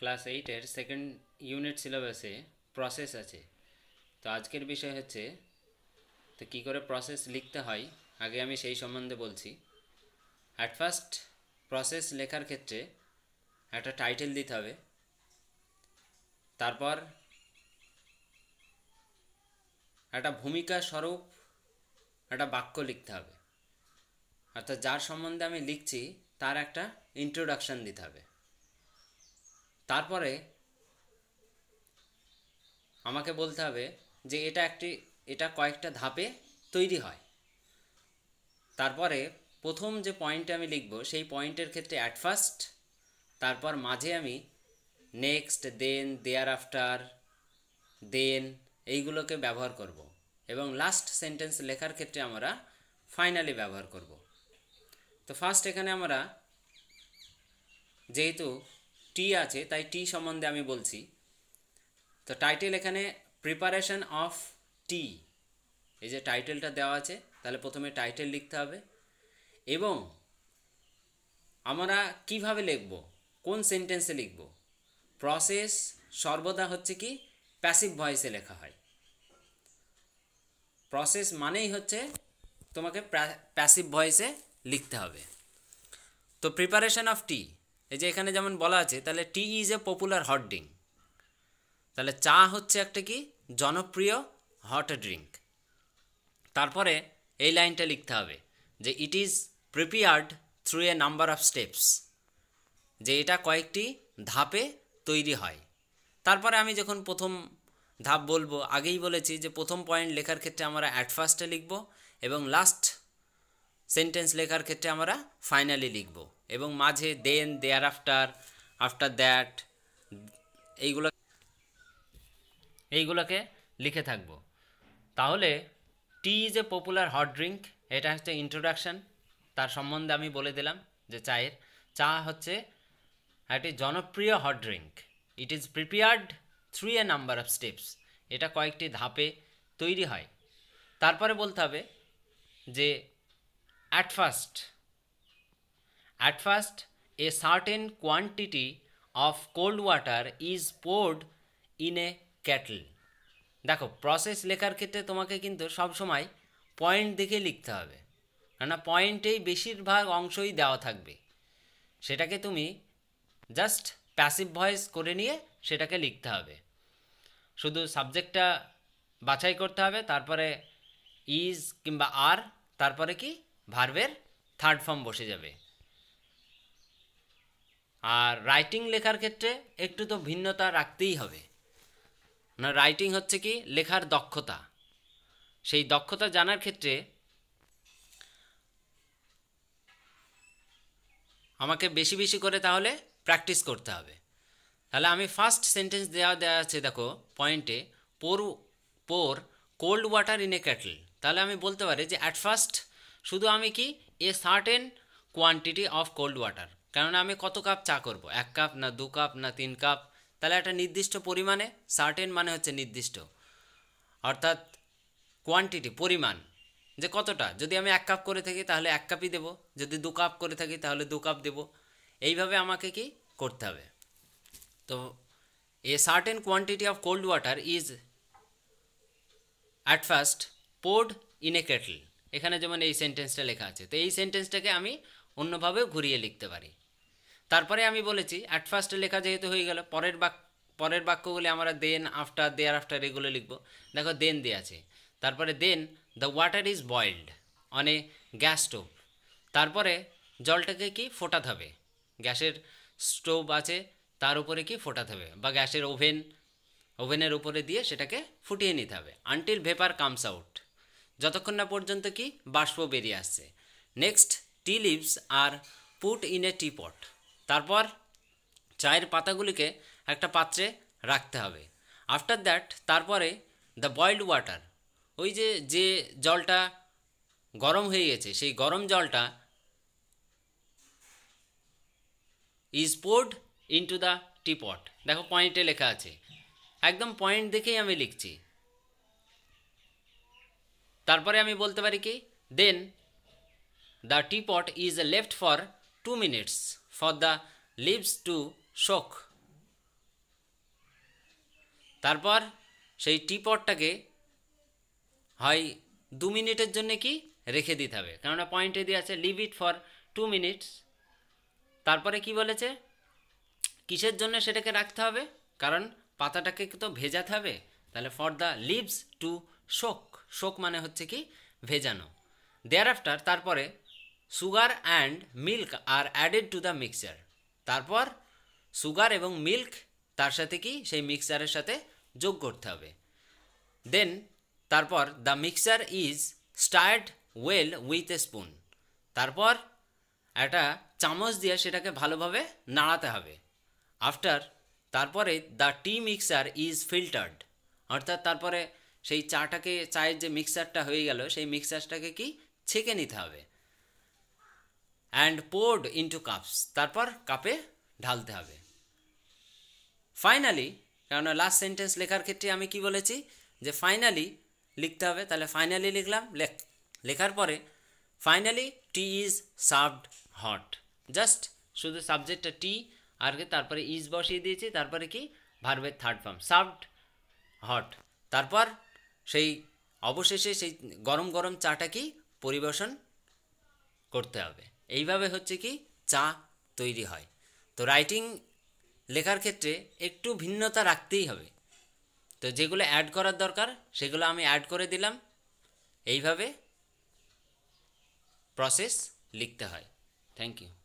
Class এইটের second unit সিলেবাসে process আছে তো আজকের বিষয় হচ্ছে তো কী করে প্রসেস লিখতে হয় আগে আমি সেই সম্বন্ধে বলছি অ্যাট ফার্স্ট প্রসেস লেখার ক্ষেত্রে একটা টাইটেল দিতে হবে তারপর একটা ভূমিকা স্বরূপ একটা বাক্য লিখতে হবে অর্থাৎ যার সম্বন্ধে আমি লিখছি তার একটা ইন্ট্রোডাকশান দিতে হবে তারপরে আমাকে বলতে হবে যে এটা একটি এটা কয়েকটা ধাপে তৈরি হয় তারপরে প্রথম যে পয়েন্টে আমি লিখব সেই পয়েন্টের ক্ষেত্রে অ্যাট ফার্স্ট তারপর মাঝে আমি নেক্সট দেন দেয়ার আফটার দেন এইগুলোকে ব্যবহার করব এবং লাস্ট সেন্টেন্স লেখার ক্ষেত্রে আমরা ফাইনালি ব্যবহার করব তো ফার্স্ট এখানে আমরা যেহেতু টি আছে তাই টি সম্বন্ধে আমি বলছি তো টাইটেল এখানে প্রিপারেশন অফ টি এই যে টাইটেলটা দেওয়া আছে তাহলে প্রথমে টাইটেল লিখতে হবে এবং আমরা কিভাবে লিখব কোন সেন্টেন্সে লিখব প্রসেস সর্বদা হচ্ছে কি প্যাসিভ ভয়েসে লেখা হয় প্রসেস মানেই হচ্ছে তোমাকে প্যাসিভ ভয়েসে লিখতে হবে তো প্রিপারেশন অফ টি এই যে এখানে যেমন বলা আছে তাহলে tea is a popular hot drink তাহলে চা হচ্ছে একটা কি জনপ্রিয় হট ড্রিঙ্ক তারপরে এই লাইনটা লিখতে হবে যে it is prepared through a number of steps যে এটা কয়েকটি ধাপে তৈরি হয় তারপরে আমি যখন প্রথম ধাপ বলবো আগেই বলেছি যে প্রথম পয়েন্ট লেখার ক্ষেত্রে আমরা অ্যাট ফার্স্টে লিখব এবং লাস্ট সেন্টেন্স লেখার ক্ষেত্রে আমরা ফাইনালি লিখব এবং মাঝে then there after after that এইগুলো এইগুলোকে লিখে থাকব তাহলে tea is a popular hot drink এটা হচ্ছে ইন্ট্রোডাকশান তার সম্বন্ধে আমি বলে দিলাম যে চায়ের চা হচ্ছে একটি জনপ্রিয় hot drink it is prepared three a number of steps এটা কয়েকটি ধাপে তৈরি হয় তারপরে বলতে হবে যে At first, at first, a certain quantity of cold water is poured in a kettle. দেখো প্রসেস লেখার ক্ষেত্রে তোমাকে কিন্তু সবসময় পয়েন্ট দেখে লিখতে হবে কেননা পয়েন্টেই বেশিরভাগ অংশই দেওয়া থাকবে সেটাকে তুমি জাস্ট প্যাসিভ ভয়েস করে নিয়ে সেটাকে লিখতে হবে শুধু সাবজেক্টটা বাছাই করতে হবে তারপরে ইজ কিংবা আর তারপরে কি ভার্বের থার্ড ফর্ম বসে যাবে আর রাইটিং লেখার ক্ষেত্রে একটু তো ভিন্নতা রাখতেই হবে না রাইটিং হচ্ছে কি লেখার দক্ষতা সেই দক্ষতা জানার ক্ষেত্রে আমাকে বেশি বেশি করে তাহলে প্র্যাকটিস করতে হবে তাহলে আমি ফার্স্ট সেন্টেন্স দেওয়া দেওয়া আছে দেখো পয়েন্টে pour pour cold water in a kettle তাহলে আমি বলতে পারি যে অ্যাট ফার্স্ট শুধু আমি কি a certain quantity of cold water কেননা আমি কত কাপ চা করব এক কাপ না দু কাপ না তিন কাপ তাহলে একটা নির্দিষ্ট পরিমাণে সার্টেন মানে হচ্ছে নির্দিষ্ট অর্থাৎ কোয়ান্টিটি পরিমাণ যে কতটা যদি আমি এক কাপ করে থাকি তাহলে এক কাপই দেব যদি দু কাপ করে থাকি তাহলে দু কাপ দেব এইভাবে আমাকে কি করতে হবে তো a certain quantity of cold water is at first poured in a kettle এখানে যেমন এই সেন্টেন্সটা লেখা আছে তো এই সেন্টেন্সটাকে আমি অন্যভাবেও ঘুরিয়ে লিখতে পারি তারপরে আমি বলেছি অ্যাট ফার্স্টে লেখা যেহেতু হয়ে গেল পরের বাক পরের বাক্যগুলি আমরা দেন আফটার দেয়ার আফটার এগুলো লিখবো দেখো দেন দিয়ে আছে তারপরে then the water is boiled on a gas stove তারপরে জলটাকে কি ফোটাতে হবে গ্যাসের স্টোভ আছে তার উপরে কি ফোটাতে হবে বা গ্যাসের ওভেন ওভেনের উপরে দিয়ে সেটাকে ফুটিয়ে নিতে হবে আনটিল ভেপার কামস আউট যতক্ষণ না পর্যন্ত কি বাষ্প বেরিয়ে আসছে next tea leaves are put in a teapot তারপর চায়ের পাতাগুলিকে একটা পাত্রে রাখতে হবে আফটার দ্যাট তারপরে দ্য বয়েলড ওয়াটার ওই যে যে জলটা গরম হয়ে গেছে সেই গরম জলটা is poured to the teapot দেখো পয়েন্টে লেখা আছে একদম পয়েন্ট দেখেই আমি লিখছি তারপরে আমি বলতে পারি কি then the teapot is left for two minutes for the leaves to soak তারপর সেই টিপটটাকে হয় দু মিনিটের জন্য কি রেখে দিতে হবে কেননা পয়েন্টে দিয়ে আছে leave it for two minutes তারপরে কি বলেছে কিসের জন্য সেটাকে রাখতে হবে কারণ পাতাটাকে তো ভেজাতে হবে তাহলে ফর দ্য লিভস টু শোক শোক মানে হচ্ছে কি ভেজানো দেয়ার আফটার তারপরে sugar and milk are added to the mixture তারপর সুগার এবং মিল্ক তার সাথে কি সেই মিক্সচারের সাথে যোগ করতে হবে দেন তারপর the mixture is stirred well with a spoon তারপর একটা চামচ দিয়ে সেটাকে ভালোভাবে নাড়াতে হবে আফটার তারপরে the tea mixer is filtered অর্থাৎ তারপরে সেই চাটাকে চায়ের যে মিক্সারটা হয়ে গেল সেই মিক্সারটাকে কি ছেঁকে নিতে হবে অ্যান্ড পোর্ড ইন্টু কাপস তারপর কাপে ঢালতে হবে ফাইনালি কেননা লাস্ট সেন্টেন্স লেখার ক্ষেত্রে আমি কি বলেছি যে ফাইনালি লিখতে হবে তাহলে ফাইনালি লিখলাম লেখার পরে finally tea is served hot just শুধু সাবজেক্টটা টি আর কি তারপরে ইজ বসিয়ে দিয়েছি তারপরে কি ভার্বের থার্ড ফর্ম সার্ভড হট তারপর সেই অবশেষে সেই গরম গরম চাটাকেই পরিবেশন করতে হবে এইভাবে হচ্ছে কি চা তৈরি হয় তো রাইটিং লেখার ক্ষেত্রে একটু ভিন্নতা রাখতেই হবে তো যেগুলো অ্যাড করার দরকার সেগুলো আমি অ্যাড করে দিলাম এইভাবে প্রসেস লিখতে হয় থ্যাংক ইউ